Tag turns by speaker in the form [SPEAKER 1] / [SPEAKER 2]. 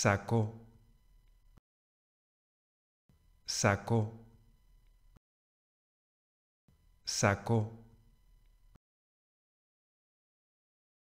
[SPEAKER 1] sacó, sacó, sacó.